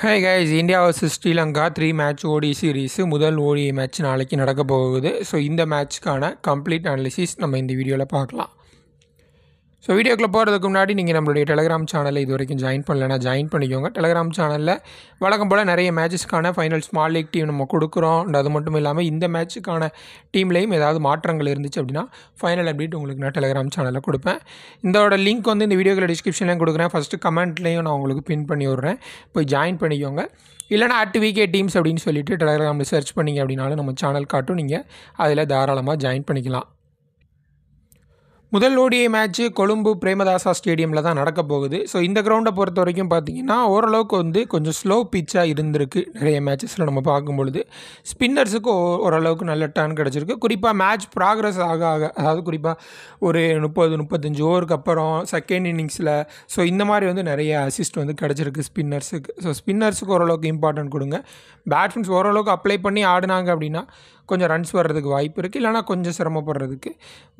ஹே guys India versus Sri Lanka three match ODI series முதல் ODI match நாளைக்கு நடக்க போகுது ஸோ இந்த மேட்ச்க்கான கம்ப்ளீட் அனலிசிஸ் நம்ம இந்த வீடியோவில் பார்க்கலாம் ஸோ வீடியோக்குள்ளே போகிறதுக்கு முன்னாடி நீங்கள் நம்மளுடைய டெலகிராம் சேனலை இது வரைக்கும் ஜாயின் பண்ணலன்னா ஜாயின் பண்ணிக்கோங்க டெலகிராம் சேனலில் வழக்கம் போல் நிறைய மேட்சஸ்க்கான ஃபைனல் ஸ்மால் லீக் டீம் நம்ம கொடுக்குறோம் அது மட்டும் இல்லாமல் இந்த மேட்ச்சுக்கான டீம்லேயும் ஏதாவது மாற்றங்கள் இருந்துச்சு அப்படின்னா ஃபைனல் அப்டேட் உங்களுக்கு நான் டெலிகிராம் சேனலில் கொடுப்பேன் இதோட லிங்க் வந்து இந்த வீடியோக்கில் டிஸ்கிரிப்ஷன்லேயும் கொடுக்குறேன் ஃபஸ்ட்டு கமெண்ட்லேயும் நான் உங்களுக்கு பின் பண்ணி விட்றேன் போய் ஜாயின் பண்ணிக்கோங்க இல்லைனா அட் விகே டீம்ஸ் அப்படின்னு சொல்லிட்டு டெலிகிராமில் சர்ச் பண்ணிங்க அப்படின்னாலும் நம்ம சேனல் காட்டும் நீங்கள் அதில் தாராளமாக ஜாயின் பண்ணிக்கலாம் முதல் ஓடிஐ மேட்ச்சு கொழும்பு பிரேமதாசா ஸ்டேடியமில் தான் நடக்க போகுது ஸோ இந்த கிரவுண்டை பொறுத்த வரைக்கும் பார்த்தீங்கன்னா ஓரளவுக்கு வந்து கொஞ்சம் ஸ்லோ பிச்சாக இருந்திருக்கு நிறைய மேட்சஸில் நம்ம பார்க்கும் பொழுது ஸ்பின்னர்ஸுக்கு ஓரளவுக்கு நல்ல டர்ன் கிடச்சிருக்கு குறிப்பாக மேட்ச் ப்ராக்ரஸ் ஆக ஆக அதாவது குறிப்பாக ஒரு முப்பது முப்பத்தஞ்சு ஓவருக்கு அப்புறம் செகண்ட் இன்னிங்ஸில் ஸோ இந்த மாதிரி வந்து நிறைய அசிஸ்ட் வந்து கிடச்சிருக்கு ஸ்பின்னர்ஸுக்கு ஸோ ஸ்பின்னர்ஸுக்கு ஓரளவுக்கு இம்பார்ட்டன்ட் கொடுங்க பேட்ஸ்மென்ஸ் ஓரளவுக்கு அப்ளை பண்ணி ஆடினாங்க அப்படின்னா கொஞ்சம் ரன்ஸ் வர்றதுக்கு வாய்ப்பு இருக்குது இல்லைனா கொஞ்சம் சிரமப்படுறதுக்கு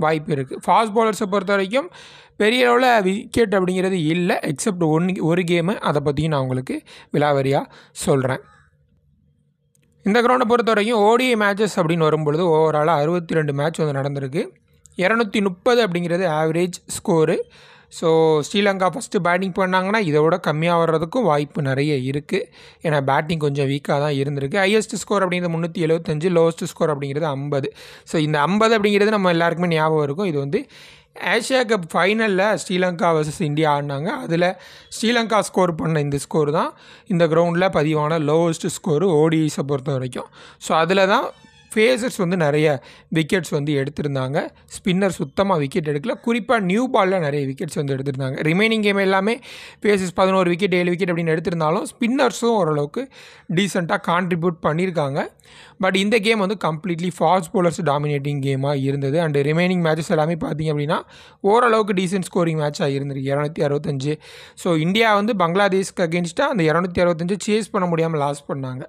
வாய்ப்பு இருக்குது ஃபாஸ்ட் பாலர்ஸை பொறுத்த வரைக்கும் பெரிய அளவில் விக்கெட் அப்படிங்கிறது இல்லை எக்ஸப்ட் ஒன் ஒரு கேமு அதை பற்றியும் நான் உங்களுக்கு விலாவரியாக சொல்கிறேன் இந்த கிரௌண்டை பொறுத்த வரைக்கும் ஓடிஐ மேட்சஸ் அப்படின்னு வரும்பொழுது ஓவராலாக அறுபத்தி ரெண்டு மேட்ச் வந்து நடந்திருக்கு இரநூத்தி முப்பது அப்படிங்கிறது average score so Sri Lanka first batting பண்ணாங்கன்னா இதை விட கம்மியாக வர்றதுக்கும் வாய்ப்பு நிறைய இருக்குது ஏன்னா பேட்டிங் கொஞ்சம் வீக்காக தான் இருந்திருக்கு ஹையஸ்ட் ஸ்கோர் அப்படிங்கிறது முந்நூற்றி எழுபத்தஞ்சு லோவஸ்ட் ஸ்கோர் அப்படிங்கிறது ஐம்பது ஸோ இந்த ஐம்பது அப்படிங்கிறது நம்ம எல்லாருக்குமே ஞாபகம் இருக்கும் இது வந்து ஏஷியா கப் ஃபைனலில் ஸ்ரீலங்கா வர்சஸ் இந்தியா ஆடினாங்க அதில் ஸ்ரீலங்கா ஸ்கோர் பண்ண இந்த ஸ்கோர் தான் இந்த கிரவுண்டில் பதிவான லோவஸ்ட் ஸ்கோரு ஓடிஸை பொறுத்த வரைக்கும் ஸோ அதில் தான் ஃபேஸர்ஸ் வந்து நிறைய விக்கெட்ஸ் வந்து எடுத்திருந்தாங்க ஸ்பின்னர் சுத்தமாக விக்கெட் எடுக்கல குறிப்பாக நியூ பாலில் நிறைய விக்கெட்ஸ் வந்து எடுத்திருந்தாங்க ரிமைனிங் கேம் எல்லாமே ஃபேஸஸ் பதினோரு விக்கெட் ஏழு விக்கெட் அப்படின்னு எடுத்திருந்தாலும் ஸ்பின்னர்ஸும் ஓரளவுக்கு டீசெண்டாக கான்ட்ரிபியூட் பண்ணியிருக்காங்க பட் இந்த கேம் வந்து கம்ப்ளீட்லி ஃபாஸ்ட் போலர்ஸ் டாமினேட்டிங் கேமாக இருந்தது அண்டு ரிமைனிங் மேட்சஸ் எல்லாமே பார்த்திங்க அப்படின்னா ஓரளவுக்கு டீசென்ட் ஸ்கோரிங் மேட்சாக இருந்திருக்கு இரநூத்தி அறுபத்தஞ்சு ஸோ இந்தியா வந்து பங்களாதேஷ்க்கு அகேன்ஸ்ட்டாக அந்த இரநூத்தி அறுபத்தஞ்சு சேஸ் பண்ண முடியாமல் லாஸ் பண்ணாங்க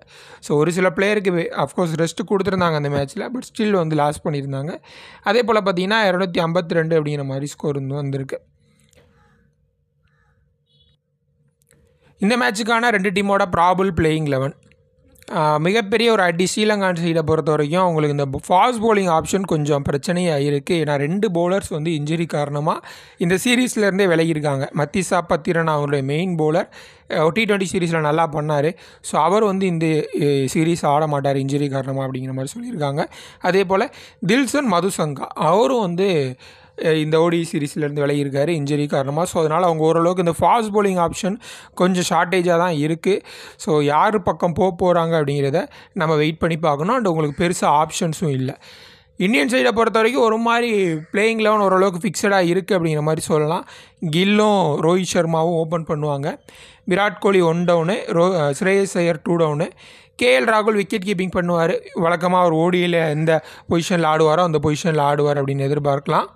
ஸோ ஒரு சில பிளேயருக்கு அஃப்கோர்ஸ் ரெஸ்ட் கொடுத்துருந்தாங்க தோத்தாங்க அந்த மேட்ச்சில் பட் ஸ்டில் வந்து லாஸ் பண்ணியிருந்தாங்க அதே போல் பார்த்திங்கன்னா இரநூத்தி ஐம்பத்தி ரெண்டு அப்படிங்கிற மாதிரி ஸ்கோர் வந்து வந்திருக்கு இந்த மேட்சுக்கான ரெண்டு டீமோட ப்ராபிள் பிளேயிங் லெவன் மிகப்பெரிய ஒரு அடி ஸ்ரீலங்கான் சைடை பொறுத்த வரைக்கும் அவங்களுக்கு இந்த ஃபாஸ்ட் போலிங் ஆப்ஷன் கொஞ்சம் பிரச்சனையாக இருக்குது ஏன்னா ரெண்டு போலர்ஸ் வந்து இன்ஜுரி காரணமாக இந்த சீரீஸ்லேருந்தே விலகியிருக்காங்க மத்திசா பத்திரன் அவருடைய மெயின் போலர் டி ட்வெண்ட்டி சீரீஸில் நல்லா பண்ணார் ஸோ அவர் வந்து இந்த சீரீஸ் ஆட மாட்டார் இன்ஜுரி காரணமாக அப்படிங்கிற மாதிரி சொல்லியிருக்காங்க அதே போல் தில்சன் மதுசங்கா அவரும் வந்து இந்த ஓடி சீரீஸ்லேருந்து விலகியிருக்காரு இன்ஜுரி காரணமாக ஸோ அதனால் அவங்க ஓரளவுக்கு இந்த ஃபாஸ்ட் போலிங் ஆப்ஷன் கொஞ்சம் ஷார்ட்டேஜாக தான் இருக்குது ஸோ யார் பக்கம் போக போகிறாங்க அப்படிங்கிறத நம்ம வெயிட் பண்ணி பார்க்கணும் அண்ட் உங்களுக்கு பெருசாக ஆப்ஷன்ஸும் இல்லை இந்தியன் சைடை பொறுத்த வரைக்கும் ஒரு மாதிரி பிளேயிங் லெவன் ஓரளவுக்கு ஃபிக்ஸடாக இருக்குது அப்படிங்கிற மாதிரி சொல்லலாம் கில்லும் ரோஹித் சர்மாவும் ஓப்பன் பண்ணுவாங்க விராட் கோலி ஒன் டவுனு ரோ Shreyas Iyer two down KL ராகுல் விக்கெட் கீப்பிங் பண்ணுவார் வழக்கமாக அவர் ஓடியில் எந்த பொசிஷனில் ஆடுவாரோ அந்த பொசிஷனில் ஆடுவார் அப்படின்னு எதிர்பார்க்கலாம்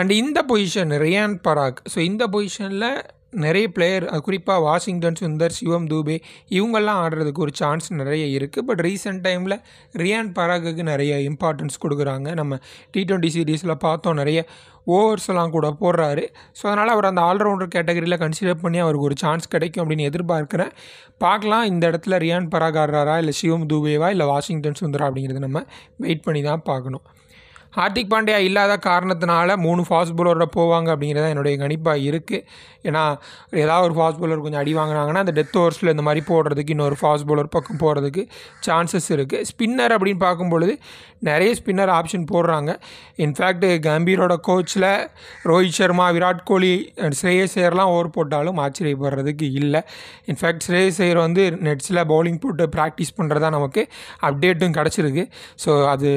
அண்ட் இந்த பொசிஷன் ரியான் பராக் ஸோ இந்த பொசிஷனில் நிறைய பிளேயர் குறிப்பாக வாஷிங்டன் சுந்தர் சிவம் தூபே இவங்கெல்லாம் ஆடுறதுக்கு ஒரு சான்ஸ் நிறைய இருக்குது பட் ரீசெண்ட் டைமில் ரியான் பராகுக்கு நிறைய இம்பார்ட்டன்ஸ் கொடுக்குறாங்க நம்ம டி ட்வெண்ட்டி சீரீஸில் பார்த்தோம் நிறைய ஓவர்ஸ்லாம் கூட போடுறாரு ஸோ அதனால் அவர் அந்த ஆல்ரவுண்டர் கேட்டகரியில் கன்சிடர் பண்ணி அவருக்கு ஒரு சான்ஸ் கிடைக்கும் அப்படின்னு எதிர்பார்க்குறேன் பார்க்கலாம் இந்த இடத்துல ரியான் பராக் ஆடுறாரா இல்லை சிவம் தூபேவா இல்லை வாஷிங்டன் சுந்தரா அப்படிங்கிறது நம்ம வெயிட் பண்ணி தான் பார்க்கணும் ஹார்திக் பாண்டியா இல்லாத காரணத்தினால மூணு ஃபாஸ்ட் பவுலரோட போவாங்க அப்படிங்கிறது தான் என்னுடைய கணிப்பாக இருக்குது ஏன்னா ஏதாவது ஒரு ஃபாஸ்ட் பவுலர் கொஞ்சம் அடி வாங்கினாங்கன்னா அந்த டெத் ஓவர்ஸில் இந்த மாதிரி போடுறதுக்கு இன்னொரு ஃபாஸ்ட் பவுலர் பக்கம் போகிறதுக்கு சான்சஸ் இருக்குது ஸ்பின்னர் அப்படின்னு பார்க்கும்பொழுது நிறைய ஸ்பின்னர் ஆப்ஷன் போடுறாங்க இன்ஃபேக்ட் கம்பீரோட கோச்சில் ரோஹித் சர்மா விராட் கோலி ஸ்ரேயஸ் ஐயர்லாம் ஓவர் போட்டாலும் ஆச்சரியப்படுறதுக்கு இல்லை இன்ஃபேக்ட் ஸ்ரேயஸ் ஐயர் வந்து நெட்ஸில் பவுலிங் போட்டு ப்ராக்டிஸ் பண்ணுறதா நமக்கு அப்டேட்டும் கிடச்சிருக்கு ஸோ அது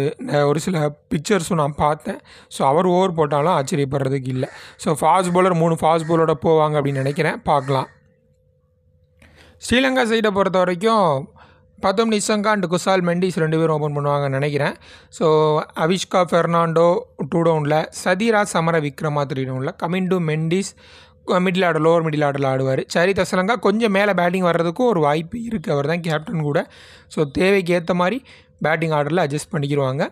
ஒரு சில பிக்சர்ஸ் பவுலர்ஸும் நான் பார்த்தேன் ஸோ அவர் ஓவர் போட்டாலும் ஆச்சரியப்படுறதுக்கு இல்லை ஸோ ஃபாஸ்ட் பவுலர் மூணு ஃபாஸ்ட் பவுலரோட போவாங்க அப்படின்னு நினைக்கிறேன் பார்க்கலாம் ஸ்ரீலங்கா சைடை பொறுத்த வரைக்கும் பதம் நிசங்கா அண்ட் குசால் மெண்டிஸ் ரெண்டு பேரும் ஓப்பன் பண்ணுவாங்கன்னு நினைக்கிறேன் ஸோ அவிஷ்கா ஃபெர்னாண்டோ டூ டவுனில் சதிரா சமர விக்ரமா த்ரீ டவுனில் coming to Mendis middle order lower middle ஆர்டரில் ஆடுவார் சரி தசலங்கா கொஞ்சம் மேலே பேட்டிங் வர்றதுக்கும் ஒரு வாய்ப்பு இருக்குது அவர் தான் கேப்டன் கூட ஸோ தேவைக்கு ஏற்ற மாதிரி பேட்டிங் ஆர்டரில் அட்ஜஸ்ட் பண்ணிக்கிடுவாங்க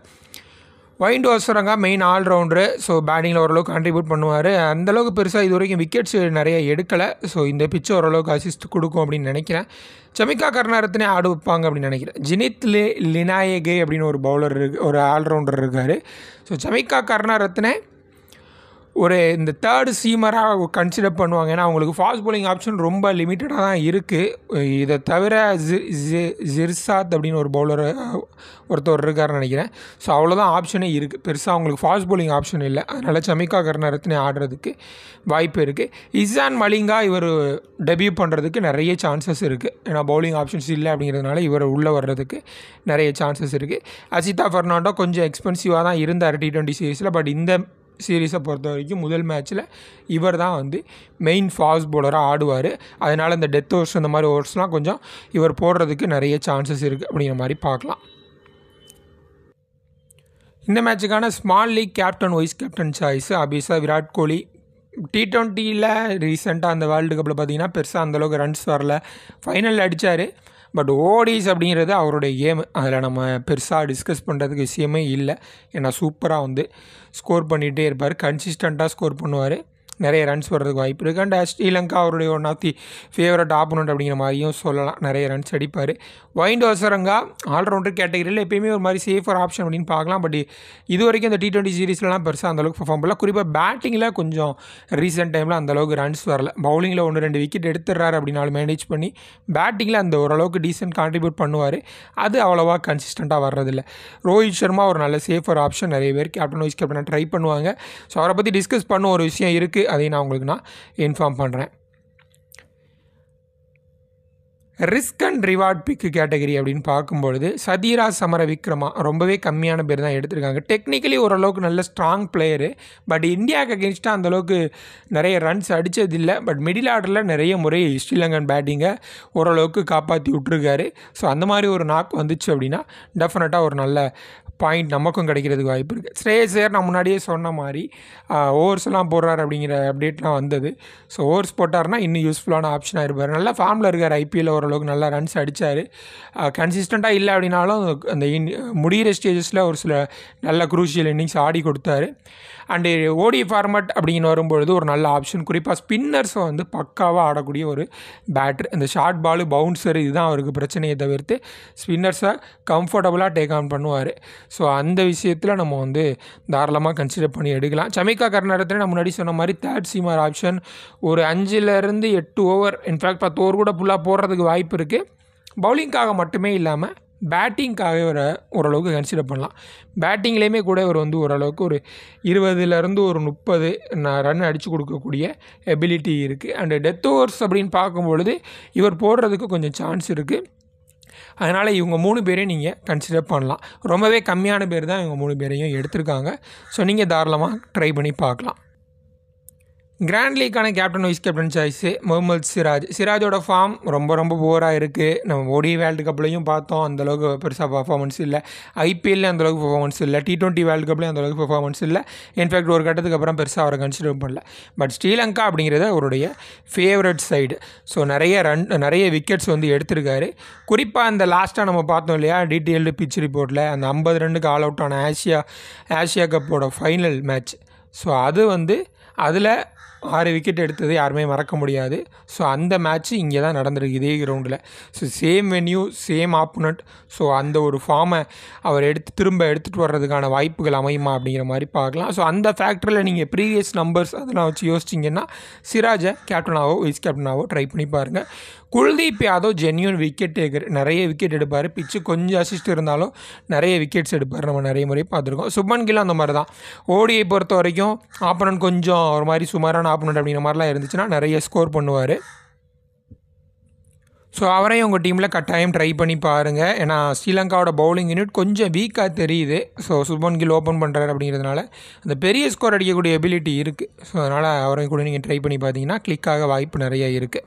வைண்ட் ஓஸ்வரங்கா மெயின் ஆல்ரவுண்டரு ஸோ பேட்டிங்கில் ஓரளவுக்கு கான்ட்ரிபியூட் பண்ணுவார் அந்தளவுக்கு பெருசாக இது வரைக்கும் விக்கெட்ஸ் நிறைய எடுக்கலை ஸோ இந்த பிச்சு ஓரளவுக்கு அசிஸ்ட் கொடுக்கும் அப்படின்னு நினைக்கிறேன் சமிகா கருணாரத்னே ஆடு வைப்பாங்க அப்படின்னு நினைக்கிறேன் ஜினித் லே லினாயகே அப்படின்னு ஒரு பவுலர் இருக்கு ஒரு ஆல்ரவுண்டர் இருக்கார் ஸோ சமிகா கருணாரத்னே ஒரு இந்த தேர்டு சீமராக கன்சிடர் பண்ணுவாங்க ஏன்னா அவங்களுக்கு ஃபாஸ்ட் போலிங் ஆப்ஷன் ரொம்ப லிமிட்டடாக தான் இருக்குது இதை தவிர ஜிர்சாத் அப்படின்னு ஒரு பவுலர் ஒருத்தர் இருக்காருன்னு நினைக்கிறேன் ஸோ அவ்வளோதான் ஆப்ஷனே இருக்குது பெருசாக அவங்களுக்கு ஃபாஸ்ட் போலிங் ஆப்ஷன் இல்லை அதனால் சமிகா கருணரத்னே ஆடுறதுக்கு வாய்ப்பு இருக்குது இசான் மலிங்கா இவர் டெபியூ பண்ணுறதுக்கு நிறைய சான்சஸ் இருக்குது ஏன்னா பவுலிங் ஆப்ஷன்ஸ் இல்லை அப்படிங்கிறதுனால இவர் உள்ளே வர்றதுக்கு நிறைய சான்சஸ் இருக்குது அசிதா ஃபெர்னாண்டோ கொஞ்சம் எக்ஸ்பென்சிவாக தான் இருந்தார் டி ட்வெண்ட்டி சீரீஸில் பட் இந்த சீரீஸை பொறுத்த வரைக்கும் முதல் மேட்ச்சில் இவர் தான் வந்து மெயின் ஃபாஸ்ட் போலராக ஆடுவார் அதனால் இந்த டெத் ஓவர்ஸ் அந்த மாதிரி ஓவர்ஸ்லாம் கொஞ்சம் இவர் போடுறதுக்கு நிறைய சான்சஸ் இருக்குது அப்படிங்கிற மாதிரி பார்க்கலாம் இந்த மேட்சுக்கான small league captain vice captain choice அபிஷா விராட் கோலி டி ட்வெண்ட்டியில் ரீசெண்டாக அந்த வேர்ல்டு கப்பில் பார்த்தீங்கன்னா பெருசாக அந்தளவுக்கு ரன்ஸ் வரல ஃபைனலில் அடித்தார் பட் ஓடிஸ் அப்படிங்கிறது அவருடைய கேம் அதில் நம்ம பெருசாக டிஸ்கஸ் பண்ணுறதுக்கு விஷயமே இல்லை ஏன்னா சூப்பராக வந்து ஸ்கோர் பண்ணிகிட்டே இருப்பார் கன்சிஸ்டண்ட்டாக ஸ்கோர் பண்ணுவார் நிறைய ரன்ஸ் வர்றதுக்கு வாய்ப்பு இருக்குது அண்ட் uh, ஸ்ரீலங்கா அவருடைய one of the favourite opponent அப்படிங்கிற மாதிரியும் சொல்லலாம் நிறைய ரன்ஸ் அடிப்பார் வைண்ட் வசரங்கா ஆல்ரவுண்டர் கேட்டகரியில் எப்பயுமே ஒரு மாதிரி சேஃபர் ஆப்ஷன் அப்படின்னு பார்க்கலாம் பட் இது வரைக்கும் இந்த டி ட்வெண்ட்டி சீரீஸ்லாம் பெருசாக அந்தளவுக்கு பர்ஃபார்ம் பண்ணல குறிப்பாக பேட்டிங்கில் கொஞ்சம் ரீசெண்ட் டைமில் அந்தளவுக்கு ரன்ஸ் வரல பவுலிங்கில் ஒன்று ரெண்டு விக்கெட் எடுத்துடுறாரு அப்படின்னாலும் மேனேஜ் பண்ணி பேட்டிங்கில் அந்த ஓரளவுக்கு டீசென்ட் கான்ட்ரிபியூட் பண்ணுவார் அது அவ்வளோவா கன்சிஸ்டண்ட்டாக வர்றதில்ல ரோஹித் சர்மா ஒரு நல்ல சேஃபர் ஆப்ஷன் நிறைய பேர் கேப்டன் வைஸ் கேப்டனாக ட்ரை பண்ணுவாங்க ஸோ அவரை பற்றி டிஸ்கஸ் பண்ண ஒரு விஷயம் இருக்குது அதையும் நான் உங்களுக்கு நான் இன்ஃபார்ம் பண்ணுறேன் risk and reward pick category அப்படின்னு பார்க்கும்பொழுது சதீரா சமர விக்ரமா ரொம்பவே கம்மியான பேர் தான் எடுத்திருக்காங்க டெக்னிக்கலி ஓரளவுக்கு நல்ல ஸ்ட்ராங் பிளேயரு பட் இந்தியாவுக்கு அகேன்ஸ்டாக அந்தளவுக்கு நிறைய ரன்ஸ் அடித்ததில்லை பட் மிடில் ஆர்டரில் நிறைய முறை ஸ்ரீலங்கன் பேட்டிங்கை ஓரளவுக்கு காப்பாற்றி விட்ருக்காரு ஸோ அந்த மாதிரி ஒரு நாக் வந்துச்சு அப்படின்னா டெஃபினட்டாக ஒரு நல்ல பாயிண்ட் நமக்கும் கிடைக்கிறதுக்கு வாய்ப்பு இருக்குது ஸ்ரேயஸ் ஐயர் நான் முன்னாடியே சொன்ன மாதிரி ஓவர்ஸ்லாம் போடுறார் அப்படிங்கிற அப்டேட்லாம் வந்தது ஸோ ஓவர்ஸ் போட்டார்னா இன்னும் யூஸ்ஃபுல்லான ஆப்ஷனாக இருப்பார் நல்லா ஃபார்மில் இருக்கார் ஐபிஎல் ஓரளவுக்கு நல்லா ரன்ஸ் அடித்தார் கன்சிஸ்டண்ட்டாக இல்லை அப்படின்னாலும் அந்த இன் முடிகிற ஸ்டேஜஸில் ஒரு சில நல்ல குரூஷியல் இன்னிங்ஸ் ஆடி கொடுத்தாரு அண்டு ஓடி ஃபார்மட் அப்படின்னு வரும்பொழுது ஒரு நல்ல ஆப்ஷன் குறிப்பாக ஸ்பின்னர்ஸை வந்து பக்காவாக ஆடக்கூடிய ஒரு பேட்ரு இந்த ஷார்ட் பாலு பவுன்சர் இதுதான் அவருக்கு பிரச்சனையை தவிர்த்து ஸ்பின்னர்ஸை கம்ஃபர்டபுளாக டேக் ஆன் பண்ணுவார் ஸோ அந்த விஷயத்தில் நம்ம வந்து தாராளமாக கன்சிடர் பண்ணி எடுக்கலாம் சமிகா கர்நாடகத்தில் நான் முன்னாடி சொன்ன மாதிரி தேர்ட் சீமார் ஆப்ஷன் ஒரு அஞ்சுலேருந்து எட்டு ஓவர் இன்ஃபேக்ட் பத்து ஓவர் கூட ஃபுல்லாக போடுறதுக்கு வாய்ப்பு இருக்குது பவுலிங்காக மட்டுமே இல்லாமல் பேட்டிங்காக இவர் ஓரளவுக்கு கன்சிடர் பண்ணலாம் பேட்டிங்லேயுமே கூட இவர் வந்து ஓரளவுக்கு ஒரு இருபதுலேருந்து ஒரு முப்பது ரன் அடித்து கொடுக்கக்கூடிய எபிலிட்டி இருக்குது அண்டு டெத் ஓவர்ஸ் அப்படின்னு பார்க்கும்பொழுது இவர் போடுறதுக்கு கொஞ்சம் சான்ஸ் இருக்குது அதனால் இவங்க மூணு பேரையும் நீங்கள் கன்சிடர் பண்ணலாம் ரொம்பவே கம்மியான பேர் தான் இவங்க மூணு பேரையும் எடுத்திருக்காங்க ஸோ நீங்கள் தாராளமாக ட்ரை பண்ணி பார்க்கலாம் கிராண்ட் லீக்கான captain vice captain choice Mohammed Siraj சிராஜோட ஃபார்ம் ரொம்ப ரொம்ப போராக இருக்குது நம்ம ஓடி வேர்ல்டு கப்லையும் பார்த்தோம் அந்தளவுக்கு பெருசாக பர்ஃபார்மன்ஸ் இல்லை ஐபிஎல்லையும் அந்தளவுக்கு பர்ஃபார்மன்ஸ் இல்லை டி டுவெண்ட்டி வேர்ல்டு கப்லையும் அந்தளவுக்கு பர்ஃபார்மன்ஸ் இல்லை இன்ஃபேக்ட் ஒரு கட்டத்துக்கு அப்புறம் பெருசாக அவரை கன்சிடர் பண்ணல பட் ஸ்ரீலங்கா அப்படிங்கிறது அவருடைய ஃபேவரட் சைடு ஸோ நிறைய ரன் நிறைய விக்கெட்ஸ் வந்து எடுத்திருக்காரு குறிப்பாக அந்த லாஸ்ட்டாக நம்ம பார்த்தோம் இல்லையா டீட்டெயில்டு பிச் ரிப்போர்ட்டில் அந்த ஐம்பது ரன்னுக்கு ஆல் அவுட் ஆன ஆசியா ஆசியா கப்போட ஃபைனல் மேட்ச் ஸோ அது வந்து அதில் ஆறு விக்கெட் எடுத்தது யாருமே மறக்க முடியாது ஸோ அந்த மேட்ச்சு இங்கே தான் நடந்திருக்கு இதே கிரவுண்டில் so same venue same opponent so அந்த ஒரு ஃபார்மை அவர் எடுத்து திரும்ப எடுத்துகிட்டு வர்றதுக்கான வாய்ப்புகள் அமையுமா அப்படிங்கிற மாதிரி பார்க்கலாம் ஸோ அந்த ஃபேக்டரியில் நீங்கள் ப்ரீவியஸ் நம்பர்ஸ் அதெல்லாம் வச்சு யோசிச்சிங்கன்னா சிராஜை கேப்டனாவோ வைஸ் கேப்டனாவோ ட்ரை பண்ணி பாருங்கள் Kuldeep Yadav genuine wicket taker நிறைய விக்கெட் எடுப்பார் பிச்சு கொஞ்சம் அசிஸ்ட் இருந்தாலும் நிறைய விக்கெட்ஸ் எடுப்பார் நம்ம நிறைய முறை பார்த்துருக்கோம் சுப்மன் கில் அந்த மாதிரி தான் ஓடியை பொறுத்த வரைக்கும் ஆப்பனன் கொஞ்சம் ஒரு மாதிரி சுமாரான ஆப்பனன்ட் அப்படிங்கிற மாதிரிலாம் இருந்துச்சுன்னா நிறைய ஸ்கோர் பண்ணுவார் ஸோ அவரையும் உங்கள் டீமில் கட்டாயம் ட்ரை பண்ணி பாருங்கள் ஏன்னா ஸ்ரீலங்காவோட பவுலிங் யூனிட் கொஞ்சம் வீக்காக தெரியுது ஸோ சுப்மன் கில் ஓப்பன் பண்ணுறாரு அப்படிங்கிறதுனால அந்த பெரிய ஸ்கோர் அடிக்கக்கூடிய எபிலிட்டி இருக்குது ஸோ அதனால் அவரையும் கூட நீங்கள் ட்ரை பண்ணி பார்த்தீங்கன்னா கிளிக்காக வாய்ப்பு நிறையா இருக்குது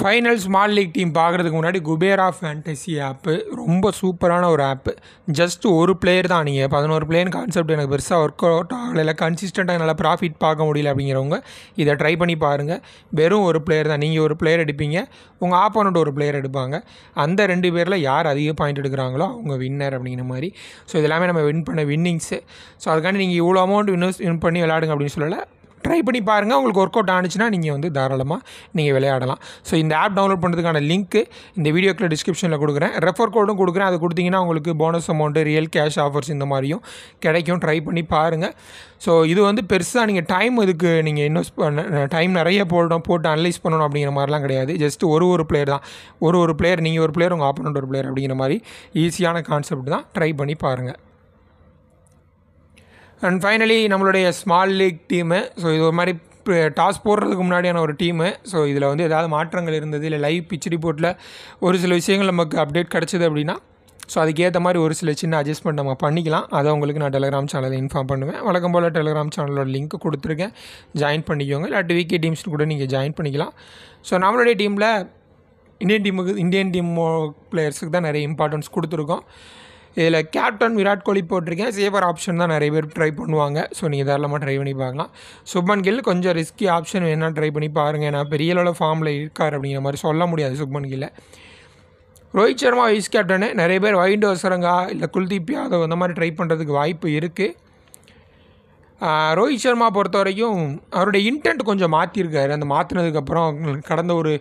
ஃபைனல் ஸ்மால் லீக் டீம் பார்க்குறதுக்கு முன்னாடி குபேரா ஃபேண்டசி ஆப்பு ரொம்ப சூப்பரான ஒரு ஆப்பு ஜஸ்ட் ஒரு பிளேயர் தான் நீங்கள் பதினோரு பிளேயர் கான்செப்ட் எனக்கு பெருசாக ஒர்க் அவுட் ஆகலை இல்லை கன்சிஸ்டண்ட்டாக என்னால் ப்ராஃபிட் பார்க்க முடியல அப்படிங்கிறவங்க இதை ட்ரை பண்ணி பாருங்கள் வெறும் ஒரு பிளேயர் தான் நீங்கள் ஒரு பிளேயர் எடுப்பீங்க உங்கள் ஆப்போனண்ட் ஒரு பிளேயர் எடுப்பாங்க அந்த ரெண்டு பேரில் யார் அதிக பாயிண்ட் எடுக்கிறாங்களோ அவங்க வின்னர் அப்படிங்கிற மாதிரி ஸோ இதெல்லாமே நம்ம வின் பண்ண வின்னிங்ஸு ஸோ அதுக்காண்டி நீங்கள் இவ்வளோ அமௌண்ட் வின் வின் பண்ணி விளையாடுங்க அப்படின்னு சொல்லலை ட்ரை பண்ணி பாருங்கள் உங்களுக்கு ஒர்க் அவுட் ஆனிச்சுன்னா நீங்கள் வந்து தாராளமாக நீங்கள் விளையாடலாம் ஸோ இந்த ஆப் டவுன்லோட் பண்ணுறதுக்கான லிங்க்கு இந்த வீடியோக்கில் டிஸ்கிரிப்ஷனில் கொடுக்குறேன் ரெஃபர் கோடும் கொடுக்குறேன் அது கொடுத்தீங்கன்னா உங்களுக்கு bonus amount real cash offers இந்த மாதிரியும் கிடைக்கும் ட்ரை பண்ணி பாருங்கள் ஸோ இது வந்து பெருசாக நீங்கள் டைம் இதுக்கு நீங்கள் இன்வெஸ்ட் பண்ண டைம் நிறைய போடணும் போட்டு அனலைஸ் பண்ணணும் அப்படிங்கிற மாதிரிலாம் கிடையாது ஜஸ்ட் ஒரு ஒரு பிளேயர் தான் ஒரு ஒரு பிளேயர் நீங்கள் ஒரு பிளேயர் உங்கள் ஆப்போனண்ட் ஒரு பிளேயர் அப்படிங்கிற மாதிரி ஈஸியான கான்செப்ட் தான் ட்ரை பண்ணி பாருங்கள் அண்ட் ஃபைனலி நம்மளுடைய ஸ்மால் லீக் டீமு ஸோ இது ஒரு மாதிரி டாஸ் போடுறதுக்கு முன்னாடியான ஒரு டீமு ஸோ இதில் வந்து ஏதாவது மாற்றங்கள் இருந்தது இல்லை லைவ் பிச் ரிப்போர்ட்டில் ஒரு சில விஷயங்கள் நமக்கு அப்டேட் கிடச்சிது அப்படின்னா ஸோ அதுக்கேற்ற மாதிரி ஒரு சில சின்ன அட்ஜஸ்ட்மெண்ட் நம்ம பண்ணிக்கலாம் அதை உங்களுக்கு நான் டெலிகிராம் சேனலில் இன்ஃபார்ம் பண்ணுவேன் வழக்கம் போல் டெலிகிராம் சேனலோட லிங்க் கொடுத்துருக்கேன் ஜாயின் பண்ணிக்கோங்க இல்லாட்டி வீக்கி டீம்ஸ் கூட நீங்கள் ஜாயின் பண்ணிக்கலாம் ஸோ நம்மளுடைய டீமில் இந்தியன் டீமுக்கு இந்தியன் டீம் பிளேயர்ஸுக்கு தான் நிறைய இம்பார்ட்டன்ஸ் கொடுத்துருக்கோம் இதில் கேப்டன் விராட் கோலி போட்டிருக்கேன் சேவர் ஆப்ஷன் தான் நிறைய பேர் ட்ரை பண்ணுவாங்க ஸோ நீங்கள் தாராளமாக ட்ரை பண்ணி பார்க்கலாம் சுப்மன் கில் கொஞ்சம் ரிஸ்கி ஆப்ஷன் வேணால் ட்ரை பண்ணி பாருங்கள் ஏன்னா பெரிய அளவில் ஃபார்மில் இருக்கார் அப்படிங்கிற மாதிரி சொல்ல முடியாது சுப்மன் கில்லை ரோஹித் சர்மா வைஸ் கேப்டனு நிறைய பேர் வைண்ட் வசரங்கா இல்லை குல்தீப் யாதவ் அந்த மாதிரி ட்ரை பண்ணுறதுக்கு வாய்ப்பு இருக்குது ரோஹித் சர்மா பொறுத்த வரைக்கும் அவருடைய இன்டென்ட் கொஞ்சம் மாற்றிருக்காரு அந்த மாற்றினதுக்கப்புறம் கடந்த ஒரு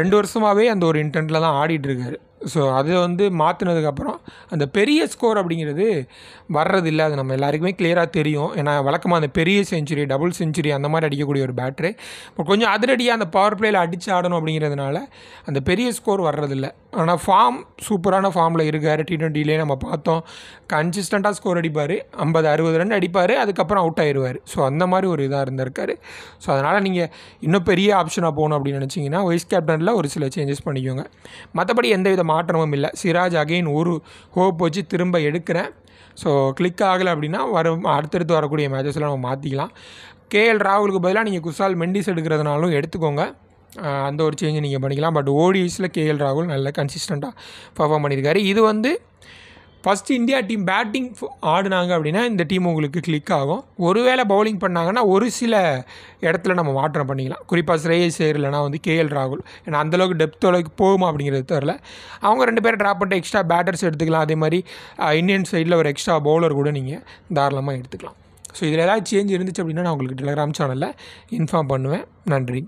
ரெண்டு வருஷமாகவே அந்த ஒரு இன்டென்ட்டில் தான் ஆடிட்டுருக்காரு ஸோ அதை வந்து மாற்றினதுக்கப்புறம் அந்த பெரிய ஸ்கோர் அப்படிங்கிறது இல்லை அது நம்ம எல்லாருக்குமே கிளியராக தெரியும் ஏன்னா வழக்கமாக அந்த பெரிய செஞ்சுரி டபுள் செஞ்சுரி அந்த மாதிரி அடிக்கக்கூடிய ஒரு பேட்ரு இப்போ கொஞ்சம் அதிரடியாக அந்த பவர் பிளேயில் அடித்து ஆடணும் அப்படிங்கிறதுனால அந்த பெரிய ஸ்கோர் வர்றதில்ல ஆனால் ஃபார்ம் சூப்பரான ஃபார்மில் இருக்கார் டி ட்வெண்ட்டிலே நம்ம பார்த்தோம் கன்சிஸ்டண்ட்டாக ஸ்கோர் அடிப்பார் ஐம்பது அறுபது ரன் அடிப்பார் அதுக்கப்புறம் அவுட் ஆயிடுவார் ஸோ அந்த மாதிரி ஒரு இதாக இருந்திருக்காரு ஸோ அதனால் நீங்கள் இன்னும் பெரிய ஆப்ஷனாக போகணும் அப்படின்னு நினச்சிங்கன்னா வைஸ் கேப்டனில் ஒரு சில சேஞ்சஸ் பண்ணிக்கோங்க மற்றபடி எந்த வித மாற்றமும் இல்லை சிராஜ் அகெயின் ஒரு ஹோப் வச்சு திரும்ப எடுக்கிறேன் ஸோ கிளிக் ஆகலை அப்படின்னா வரும் அடுத்தடுத்து வரக்கூடிய மேட்சஸில் நம்ம மாற்றிக்கலாம் கேஎல் ராகுலுக்கு பதிலாக நீங்கள் குசால் மெண்டிஸ் எடுக்கிறதுனாலும் எடுத்துக்கோங்க அந்த ஒரு சேஞ்சை நீங்கள் பண்ணிக்கலாம் பட் ஓடிஎஸில் கேஎல் ராகுல் நல்ல கன்சிஸ்டண்ட்டாக பர்ஃபார்ம் பண்ணியிருக்காரு இது வந்து ஃபஸ்ட்டு இந்தியா டீம் பேட்டிங் ஆடினாங்க அப்படின்னா இந்த டீம் உங்களுக்கு கிளிக் ஆகும் ஒருவேளை பவுலிங் பண்ணாங்கன்னா ஒரு சில இடத்துல நம்ம மாற்றம் பண்ணிக்கலாம் குறிப்பாக ஸ்ரேயஸ் சேர் வந்து வந்து கேஎல் ராகுல் ஏன்னா அந்தளவுக்கு டெப்த் அளவுக்கு போகுமா அப்படிங்கிறது தெரில அவங்க ரெண்டு பேரும் ட்ராப் பண்ணிட்டு எக்ஸ்ட்ரா பேட்டர்ஸ் எடுத்துக்கலாம் அதே மாதிரி இந்தியன் சைடில் ஒரு எக்ஸ்ட்ரா பவுலர் கூட நீங்கள் தாராளமாக எடுத்துக்கலாம் ஸோ இதில் ஏதாவது சேஞ்ச் இருந்துச்சு அப்படின்னா நான் உங்களுக்கு டெலகிராம் சேனலில் இன்ஃபார்ம் பண்ணுவேன் நன்றி